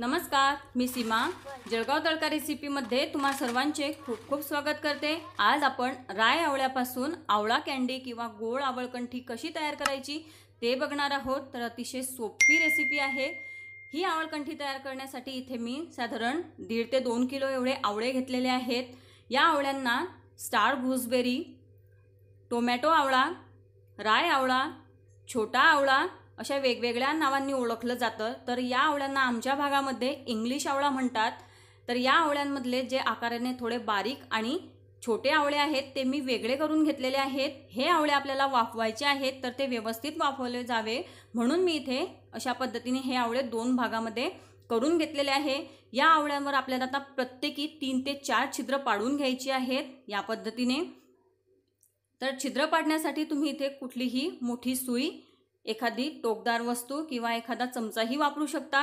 नमस्कार मी सीमा जळगाव तडका रेसिपीमध्ये तुम्हा सर्वांचे खूप खूप स्वागत करते आज आपण राय आवळ्यापासून आवळा कँडी किंवा गोड आवळकंठी कशी तयार करायची ते बघणार आहोत तर अतिशय सोपी रेसिपी आहे ही आवळकंठी तयार करण्यासाठी इथे मी साधारण दीड ते दोन किलो एवढे आवळे घेतलेले आहेत या आवळ्यांना स्टार गुजबेरी टोमॅटो आवळा राय आवळा छोटा आवळा अशा वेगवेगळ्या नावांनी ओळखलं जातं तर या आवळ्यांना आमच्या भागामध्ये इंग्लिश आवळा म्हणतात तर या आवळ्यांमधले जे आकाराने थोडे बारीक आणि छोटे आवळे आहेत ते मी वेगळे करून घेतलेले आहेत हे आवळे आपल्याला वाफवायचे आहेत तर ते व्यवस्थित वाफवले जावे म्हणून मी इथे अशा पद्धतीने हे आवळे दोन भागामध्ये करून घेतलेले आहे या आवळ्यांवर आपल्याला आता प्रत्येकी तीन ते चार छिद्र पाडून घ्यायची आहेत या पद्धतीने तर छिद्र पाडण्यासाठी तुम्ही इथे कुठलीही मोठी सुई एखादी टोकदार वस्तू किंवा एखादा चमचाही वापरू शकता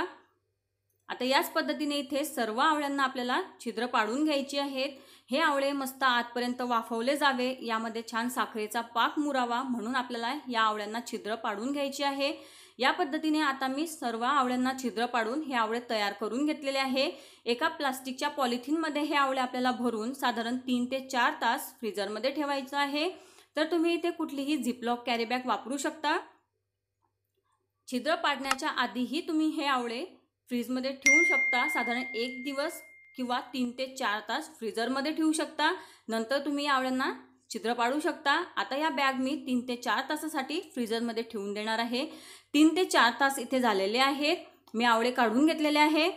आता याच पद्धतीने इथे सर्व आवळ्यांना आपल्याला छिद्र पाडून घ्यायची आहेत हे आवळे मस्त आतपर्यंत वाफवले जावे यामध्ये छान साखरेचा पाक मुरावा म्हणून आपल्याला या आवळ्यांना छिद्र पाडून घ्यायची आहे या पद्धतीने आता मी सर्व आवळ्यांना छिद्र पाडून हे आवळे तयार करून घेतलेले आहे एका प्लास्टिकच्या पॉलिथिनमध्ये हे आवळे आपल्याला भरून साधारण तीन ते चार तास फ्रीजरमध्ये ठेवायचं आहे तर तुम्ही इथे कुठलीही झिपलॉक कॅरीबॅग वापरू शकता छिद्र पाडण्याच्या आधीही तुम्ही हे आवळे फ्रीजमध्ये ठेवू शकता साधारण एक दिवस किंवा तीन ते चार तास फ्रीजरमध्ये ठेवू शकता नंतर तुम्ही या आवळ्यांना छिद्र पाडू शकता आता या बॅग मी तीन ते चार तासासाठी फ्रीजरमध्ये ठेवून देणार आहे तीन ते चार तास इथे झालेले आहेत मी आवळे काढून घेतलेले आहे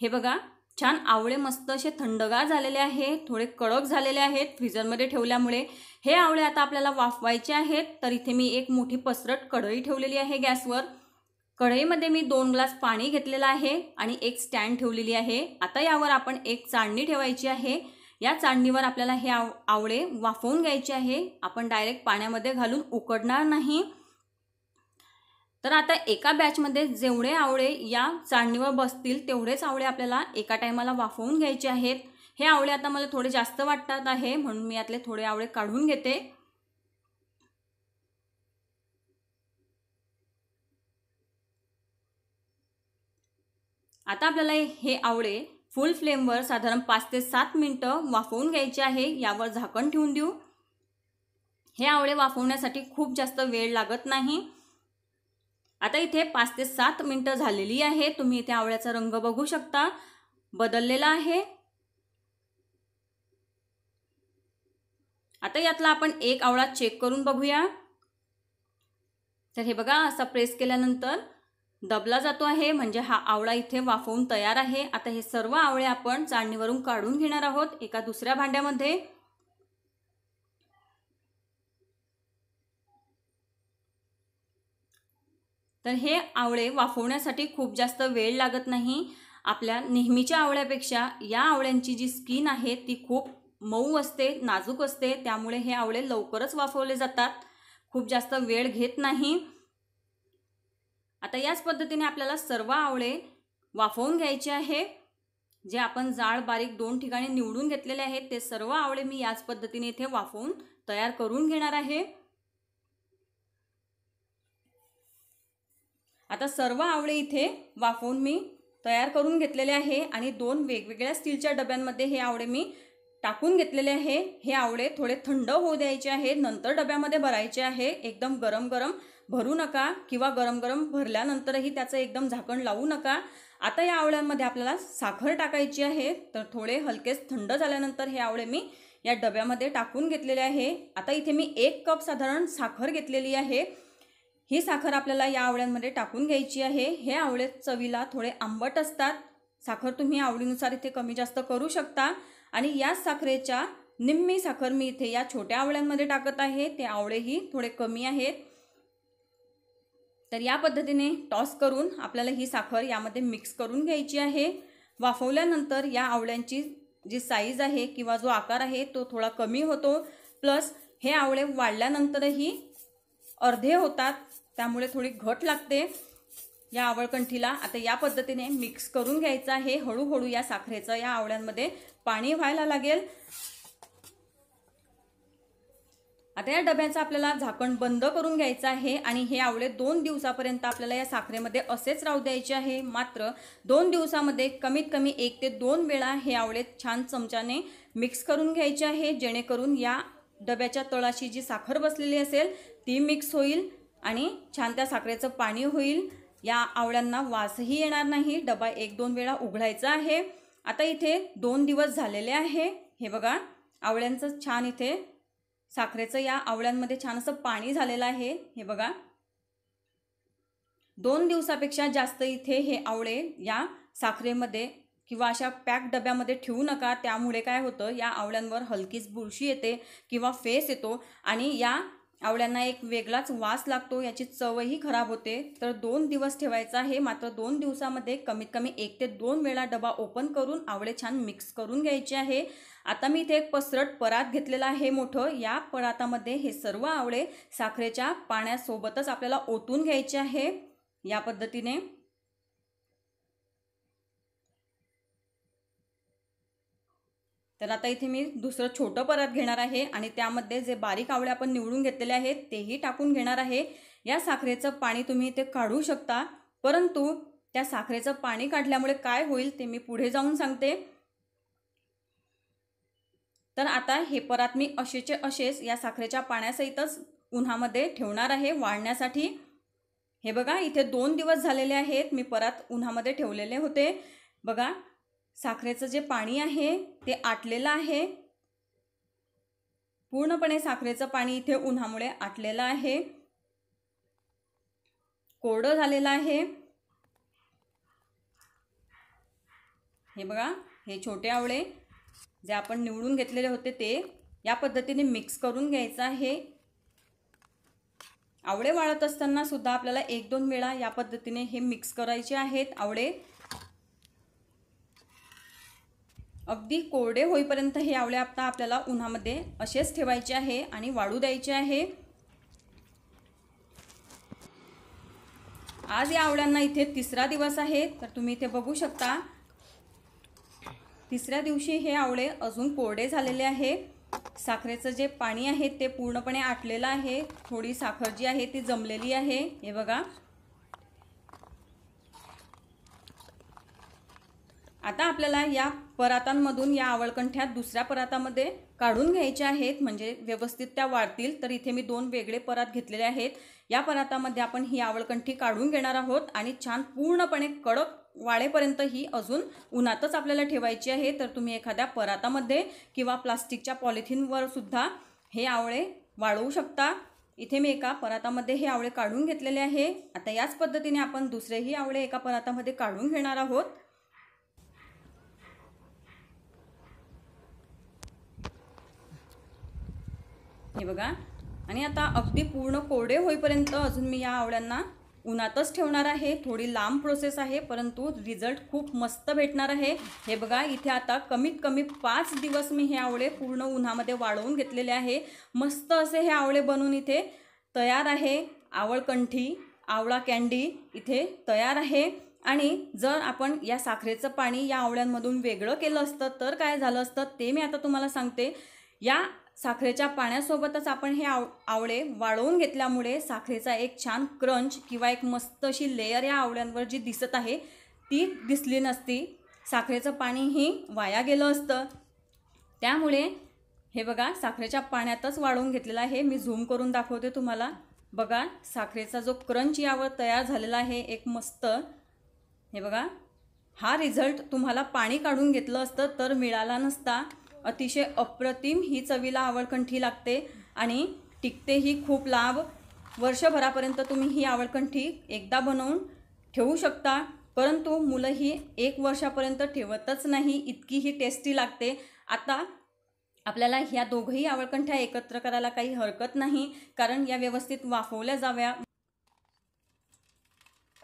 हे बघा छान आवळे मस्त असे थंडगार झालेले आहे थोडे कडक झालेले आहेत फ्रीजरमध्ये ठेवल्यामुळे हे आवळे आता आपल्याला वाफवायचे आहेत तर इथे मी एक मोठी पसरट कढई ठेवलेली आहे गॅसवर कढईमध्ये मी दोन ग्लास पाणी घेतलेलं आहे आणि एक स्टँड ठेवलेली आहे आता यावर आपण एक चाळणी ठेवायची आहे या चाळणीवर आपल्याला हे आव आवळे वाफवून घ्यायचे आहे आपण डायरेक्ट पाण्यामध्ये घालून उकडणार नाही तर आता एका बॅचमध्ये जेवढे आवळे या चाळणीवर बसतील तेवढेच आवळे आपल्याला एका टायमाला वाफवून घ्यायचे आहेत हे आवळे आता मला थोडे जास्त वाटतात आहे म्हणून मी यातले थोडे आवळे काढून घेते आता आपल्याला हे आवळे फुल फ्लेमवर साधारण पाच ते सात मिनटं वाफवून घ्यायचे आहे यावर झाकण ठेवून देऊ हे आवळे वाफवण्यासाठी खूप जास्त वेळ लागत नाही आता इथे पाच ते सात मिनटं झालेली आहे तुम्ही इथे आवळ्याचा रंग बघू शकता बदललेला आहे आता यातला आपण एक आवळा चेक करून बघूया तर हे बघा असा प्रेस केल्यानंतर दबला जातो आहे म्हणजे हा आवळा इथे वाफवून तयार आहे आता हे सर्व आवळे आपण चाळणीवरून काढून घेणार आहोत एका दुसऱ्या भांड्यामध्ये तर हे आवळे वाफवण्यासाठी खूप जास्त वेळ लागत नाही आपल्या नेहमीच्या आवळ्यापेक्षा या आवळ्यांची जी स्किन आहे ती खूप मऊ असते नाजूक असते त्यामुळे हे आवळे लवकरच वाफवले जातात खूप जास्त वेळ घेत नाही आता याच पद्धतीने आपल्याला सर्व आवळे वाफवून घ्यायचे आहे जे आपण जाळ बारीक दोन ठिकाणी निवडून घेतलेले आहेत ते सर्व आवळे मी याच पद्धतीने इथे वाफवून तयार करून घेणार आहे आता सर्व आवळे इथे वाफवून मी तयार करून घेतलेले आहे आणि दोन वेगवेगळ्या स्टीलच्या डब्यांमध्ये हे आवळे मी टाकून घेतलेले आहे हे आवळे थोडे थंड होऊ द्यायचे आहे नंतर डब्यामध्ये भरायचे आहे एकदम गरम गरम भरू नका किंवा गरम गरम भरल्यानंतरही त्याचं एकदम झाकण लावू नका आता या आवळ्यांमध्ये आपल्याला साखर टाकायची आहे तर थोडे हलकेच थंड झाल्यानंतर हे आवळे मी या डब्यामध्ये टाकून घेतलेले आहे आता इथे मी एक कप साधारण साखर घेतलेली आहे ही साखर आपल्याला या आवळ्यांमध्ये टाकून घ्यायची आहे हे आवळे चवीला थोडे आंबट असतात साखर तुम्ही आवडीनुसार इथे कमी जास्त करू शकता आणि या साखरेच्या निम्मी साखर मी इथे या छोट्या आवळ्यांमध्ये टाकत आहे ते आवळेही थोडे कमी आहेत तर या पद्धतीने टॉस करून आपल्याला ही साखर यामध्ये मिक्स करून घ्यायची आहे वाफवल्यानंतर या आवळ्यांची जी साईज आहे किंवा जो आकार आहे तो थोडा कमी होतो प्लस हे आवळे वाढल्यानंतरही अर्धे होतात त्यामुळे थोडी घट लागते या आवळकंठीला आता या पद्धतीने मिक्स करून घ्यायचं आहे हळूहळू या साखरेचं या आवळ्यांमध्ये पाणी व्हायला लागेल आता या डब्याचं आपल्याला झाकण बंद करून घ्यायचं आहे आणि हे आवळे दोन दिवसापर्यंत आपल्याला या साखरेमध्ये असेच राहू द्यायचे आहे मात्र दोन दिवसामध्ये कमीत कमी एक ते दोन वेळा हे आवळे छान चमच्याने मिक्स करून घ्यायचे आहे जेणेकरून या डब्याच्या तळाशी जी साखर बसलेली असेल ती मिक्स होईल आणि छान त्या साखरेचं पाणी होईल या आवळ्यांना वासही येणार नाही डबा एक दोन वेळा उघडायचा आहे आता इथे दोन दिवस झालेले आहे हे बघा आवळ्यांचं छान इथे साखरेचं या आवळ्यांमध्ये छान असं पाणी झालेलं आहे हे बघा दोन दिवसापेक्षा जास्त इथे हे आवळे या साखरेमध्ये किंवा अशा पॅक डब्यामध्ये ठेवू नका त्यामुळे काय होतं या आवळ्यांवर हलकीच बुरशी येते किंवा फेस येतो आणि या आवळ्यांना एक वेगळाच वास लागतो याची चवही खराब होते तर दोन दिवस ठेवायचा आहे मात्र दोन दिवसामध्ये कमीत कमी एक ते दोन वेळा डबा ओपन करून आवळे छान मिक्स करून घ्यायचे आहे आता मी इथे एक पसरट परात घेतलेला आहे मोठं या परातामध्ये हे सर्व आवळे साखरेच्या पाण्यासोबतच आपल्याला ओतून घ्यायचे आहे या पद्धतीने तर आता इथे मी दुसरं छोटं परत घेणार आहे आणि त्यामध्ये जे बारीक आवळे आपण निवडून घेतलेले आहेत तेही टाकून घेणार आहे या साखरेचं पाणी तुम्ही इथे काढू शकता परंतु त्या साखरेचं पाणी काढल्यामुळे काय होईल ते मी पुढे जाऊन सांगते तर आता हे परात मी असेचे असेच या साखरेच्या पाण्यासहितच उन्हामध्ये ठेवणार आहे वाळण्यासाठी हे बघा इथे दोन दिवस झालेले आहेत मी परात उन्हामध्ये ठेवलेले होते बघा साखरेचं जे पाणी आहे ते आटलेलं आहे पूर्णपणे साखरेचं पाणी इथे उन्हामुळे आटलेलं आहे कोरडं झालेलं आहे हे बघा हे छोटे आवळे जे आपण निवडून घेतलेले होते ते या पद्धतीने मिक्स करून घ्यायचं आहे आवळे वाळत असताना सुद्धा आपल्याला एक दोन वेळा या पद्धतीने हे मिक्स करायचे आहेत आवळे अगदी कोरडे होईपर्यंत हे आवळे आता आपल्याला उन्हामध्ये असेच ठेवायचे आहे आणि वाळू द्यायचे आहे आज या आवळ्यांना इथे तिसरा दिवस आहे तर तुम्ही इथे बघू शकता तिसऱ्या दिवशी हे आवळे अजून कोरडे झालेले आहे साखरेचं जे पाणी आहे ते पूर्णपणे आटलेलं आहे थोडी साखर जी आहे ती जमलेली आहे हे बघा आता आपल्याला या परातांमधून या आवळकंठ्यात दुसऱ्या परातामध्ये काढून घ्यायच्या आहेत म्हणजे व्यवस्थित त्या वाढतील तर इथे मी दोन वेगळे परात घेतलेले आहेत या परातामध्ये आपण ही आवळकंठी काढून घेणार आहोत आणि छान पूर्णपणे कडक वाळेपर्यंत ही अजून उन्हातच आपल्याला ठेवायची आहे तर तुम्ही एखाद्या परातामध्ये किंवा प्लास्टिकच्या पॉलिथिनवर सुद्धा हे आवळे वाळवू शकता इथे मी एका परातामध्ये हे आवळे काढून घेतलेले आहे आता याच पद्धतीने आपण दुसरेही आवळे एका परातामध्ये काढून घेणार आहोत हे बघा आणि आता अगदी पूर्ण कोरडे होईपर्यंत अजून मी या आवळ्यांना उन्हातच ठेवणार आहे थोडी लांब प्रोसेस आहे परंतु रिझल्ट खूप मस्त भेटणार आहे हे बघा इथे आता कमीत कमी पाच दिवस मी हे आवळे पूर्ण उन्हामध्ये वाळवून घेतलेले आहे मस्त असे हे आवळे बनवून इथे तयार आहे आवळकंठी आवळा कँडी इथे तयार आहे आणि जर आपण या साखरेचं पाणी या आवळ्यांमधून वेगळं केलं असतं तर काय झालं असतं ते मी आता तुम्हाला सांगते या साखरेच्या पाण्यासोबतच आपण हे आव आवळे वाळवून घेतल्यामुळे साखरेचा एक छान क्रंच किंवा एक मस्त अशी लेयर या आवळ्यांवर जी दिसत आहे ती दिसली नसती साखरेचं पाणीही वाया गेलं असतं त्यामुळे हे बघा साखरेच्या पाण्यातच वाळवून घेतलेलं आहे मी झूम करून दाखवते तुम्हाला बघा साखरेचा जो क्रंच यावर तयार झालेला आहे एक मस्त हे बघा हा रिझल्ट तुम्हाला पाणी काढून घेतलं असतं तर मिळाला नसता अतिशय अप्रतिम ही चवीला आवळकंठी लागते आणि टिकते ही खूप लाभ वर्षभरापर्यंत तुम्ही ही आवळकंठी एकदा बनवून ठेवू शकता परंतु मुलं ही एक वर्षापर्यंत ठेवतच नाही इतकी ही टेस्टी लागते आता आपल्याला ह्या दोघंही आवळकंठ्या एकत्र करायला काही हरकत नाही कारण या व्यवस्थित वाफवल्या जाव्या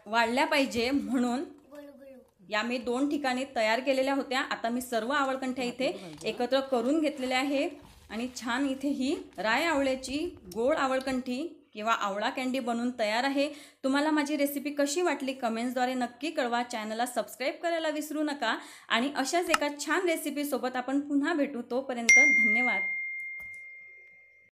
वाढल्या पाहिजे म्हणून या मी दोन ठिकाणी तयार केलेल्या होत्या आता मी सर्व आवळकंठ्या इथे एकत्र करून घेतलेल्या आहे आणि छान इथे ही राय आवळ्याची गोड आवळकंठी किंवा आवळा कँडी बनवून तयार आहे तुम्हाला माझी रेसिपी कशी वाटली कमेंट्सद्वारे नक्की कळवा चॅनलला सबस्क्राईब करायला विसरू नका आणि अशाच एका छान रेसिपीसोबत आपण पुन्हा भेटू तोपर्यंत धन्यवाद